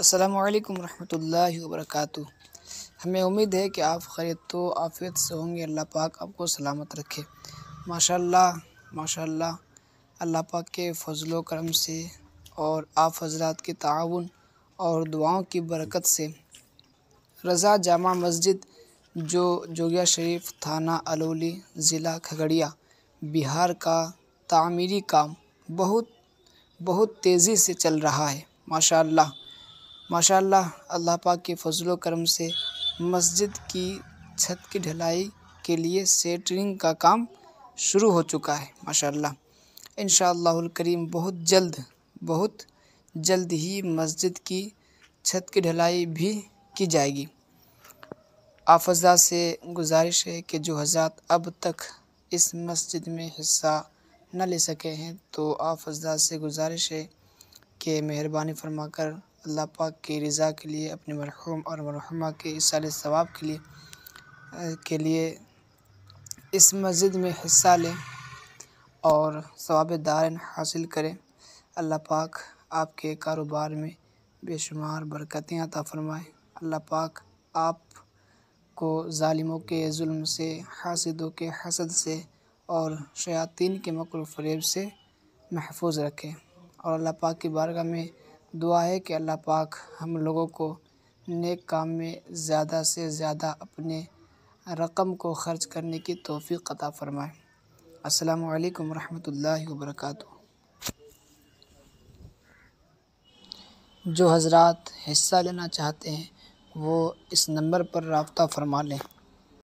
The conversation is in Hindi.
असलकम वरहमल वरक हमें उम्मीद है कि आप खैर तो आफियत से होंगे अल्लाह पाक आपको सलामत रखे माशाल्लाह माशाल्लाह अल्लाह पाक के फजलो करम से और आप हजरात के ताउन और दुआओं की बरकत से रज़ा जामा मस्जिद जो जोगिया शरीफ थाना अलौली ज़िला खगड़िया बिहार का तामीरी काम बहुत बहुत तेज़ी से चल रहा है माशाल्लाह माशाल्लाह अल्लाह पाक के फजलो करम से मस्जिद की छत की ढलाई के लिए सेटरिंग का काम शुरू हो चुका है माशाल्लाह इन करीम बहुत जल्द बहुत जल्द ही मस्जिद की छत की ढलाई भी की जाएगी आफजा से गुजारिश है कि जो हजरात अब तक इस मस्जिद में हिस्सा न ले सके हैं तो आफजा से गुजारिश है कि मेहरबानी फरमा कर अल्लाह पाक की रज़ा के लिए अपने मरहूम और मरहुमा के सारे सवाब के लिए के लिए इस मस्जिद में हिस्सा लें और सवाब दार हासिल करें अल्लाह पाक आपके कारोबार में बेशुमार बरकतें अता फरमाएँ अल्लाह पाक आप को ालिमों के जुल्म से हासदों के हसद से और शयातीन के मकर फरेब से महफूज रखें और अल्लाह पाक की बारगाह में दुआ है कि अल्लाह पाक हम लोगों को नेक काम में ज़्यादा से ज़्यादा अपने रकम को ख़र्च करने की तोफ़ी अता फ़रमाए अस्सलाम वालेकुम रहमतुल्लाहि व बरकातहू जो हजरात हिस्सा लेना चाहते हैं वो इस नंबर पर रबता फ़रमा लें